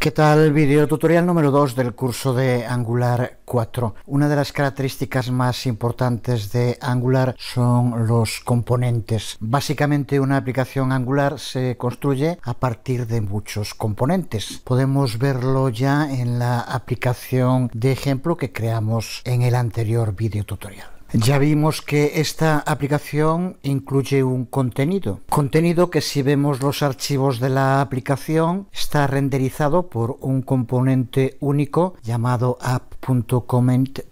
¿Qué tal? Video tutorial número 2 del curso de Angular 4. Una de las características más importantes de Angular son los componentes. Básicamente una aplicación Angular se construye a partir de muchos componentes. Podemos verlo ya en la aplicación de ejemplo que creamos en el anterior video tutorial. Ya vimos que esta aplicación incluye un contenido. Contenido que si vemos los archivos de la aplicación está renderizado por un componente único llamado app.comment.ts.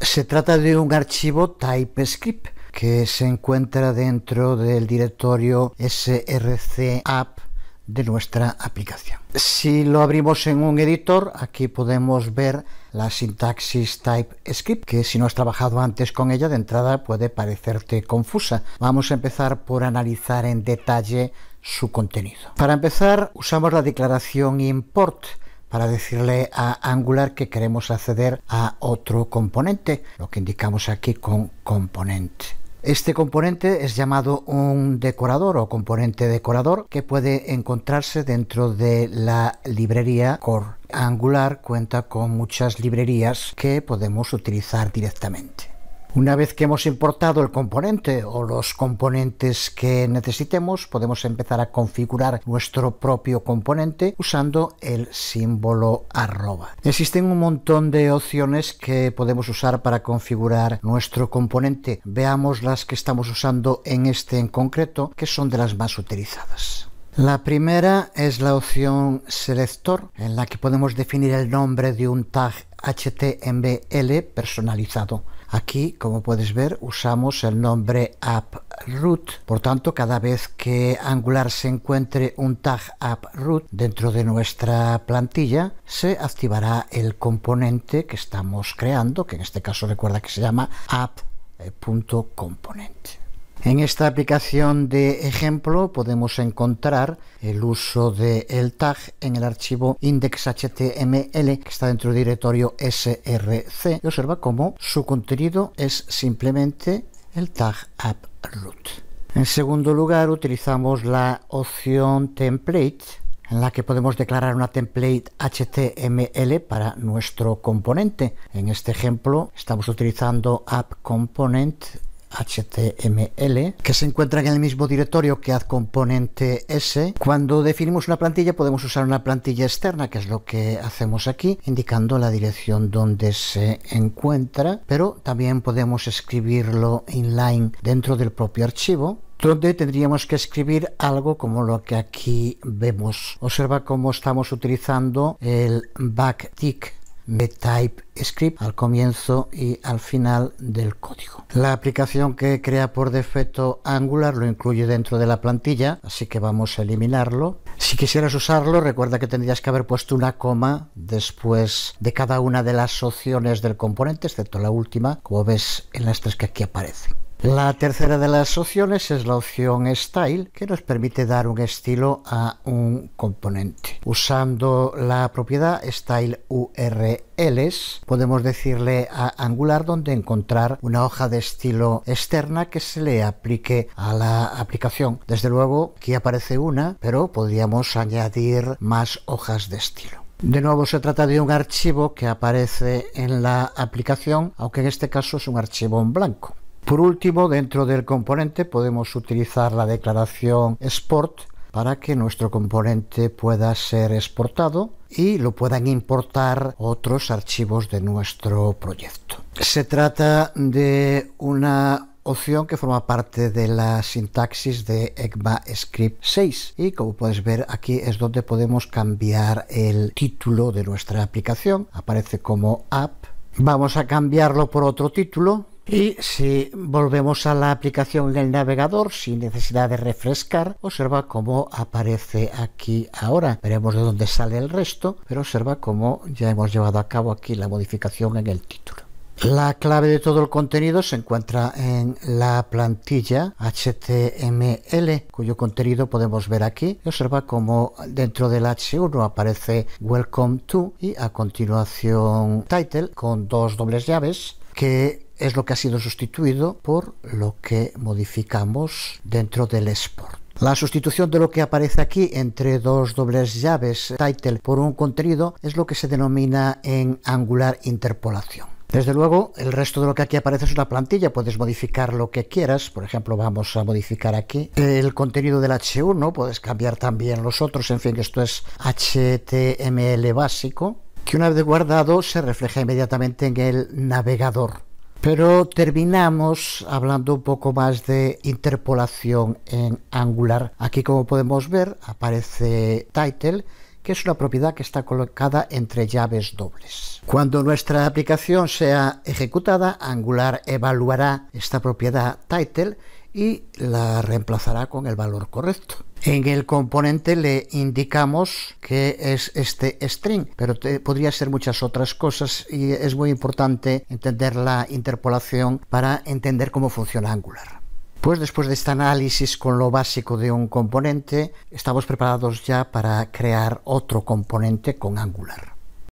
Se trata de un archivo TypeScript que se encuentra dentro del directorio src app de nuestra aplicación. Si lo abrimos en un editor, aquí podemos ver la sintaxis TypeScript, que si no has trabajado antes con ella de entrada puede parecerte confusa. Vamos a empezar por analizar en detalle su contenido. Para empezar, usamos la declaración import para decirle a Angular que queremos acceder a otro componente, lo que indicamos aquí con componente. Este componente es llamado un decorador o componente decorador que puede encontrarse dentro de la librería core. Angular cuenta con muchas librerías que podemos utilizar directamente. Una vez que hemos importado el componente o los componentes que necesitemos, podemos empezar a configurar nuestro propio componente usando el símbolo arroba. Existen un montón de opciones que podemos usar para configurar nuestro componente. Veamos las que estamos usando en este en concreto, que son de las más utilizadas. La primera es la opción selector, en la que podemos definir el nombre de un tag HTML personalizado. Aquí, como puedes ver, usamos el nombre AppRoot. Por tanto, cada vez que Angular se encuentre un tag AppRoot dentro de nuestra plantilla, se activará el componente que estamos creando, que en este caso recuerda que se llama app.component. En esta aplicación de ejemplo podemos encontrar el uso del tag en el archivo index.html que está dentro del directorio src y observa cómo su contenido es simplemente el tag app root. En segundo lugar utilizamos la opción template en la que podemos declarar una template HTML para nuestro componente. En este ejemplo estamos utilizando app component HTML, que se encuentra en el mismo directorio que haz componente S. Cuando definimos una plantilla podemos usar una plantilla externa, que es lo que hacemos aquí, indicando la dirección donde se encuentra, pero también podemos escribirlo inline dentro del propio archivo donde tendríamos que escribir algo como lo que aquí vemos. Observa cómo estamos utilizando el backtick script al comienzo y al final del código. La aplicación que crea por defecto Angular lo incluye dentro de la plantilla, así que vamos a eliminarlo. Si quisieras usarlo, recuerda que tendrías que haber puesto una coma después de cada una de las opciones del componente, excepto la última, como ves en las tres que aquí aparecen. La tercera de las opciones es la opción Style, que nos permite dar un estilo a un componente. Usando la propiedad Style URLs, podemos decirle a Angular dónde encontrar una hoja de estilo externa que se le aplique a la aplicación. Desde luego, aquí aparece una, pero podríamos añadir más hojas de estilo. De nuevo se trata de un archivo que aparece en la aplicación, aunque en este caso es un archivo en blanco. Por último, dentro del componente podemos utilizar la declaración export para que nuestro componente pueda ser exportado y lo puedan importar otros archivos de nuestro proyecto. Se trata de una opción que forma parte de la sintaxis de ECMAScript 6 y como puedes ver aquí es donde podemos cambiar el título de nuestra aplicación aparece como app vamos a cambiarlo por otro título y si volvemos a la aplicación del navegador sin necesidad de refrescar, observa cómo aparece aquí ahora. Veremos de dónde sale el resto, pero observa cómo ya hemos llevado a cabo aquí la modificación en el título. La clave de todo el contenido se encuentra en la plantilla HTML, cuyo contenido podemos ver aquí. Observa cómo dentro del H1 aparece Welcome to y a continuación Title con dos dobles llaves que es lo que ha sido sustituido por lo que modificamos dentro del export. La sustitución de lo que aparece aquí entre dos dobles llaves title por un contenido es lo que se denomina en Angular interpolación. Desde luego, el resto de lo que aquí aparece es una plantilla, puedes modificar lo que quieras, por ejemplo, vamos a modificar aquí el contenido del H1, puedes cambiar también los otros, en fin, esto es HTML básico, que una vez guardado se refleja inmediatamente en el navegador. Pero terminamos hablando un poco más de interpolación en Angular. Aquí como podemos ver aparece title que es una propiedad que está colocada entre llaves dobles. Cuando nuestra aplicación sea ejecutada, Angular evaluará esta propiedad title y la reemplazará con el valor correcto. En el componente le indicamos que es este string, pero podría ser muchas otras cosas y es muy importante entender la interpolación para entender cómo funciona Angular. Pues después de este análisis con lo básico de un componente, estamos preparados ya para crear otro componente con Angular.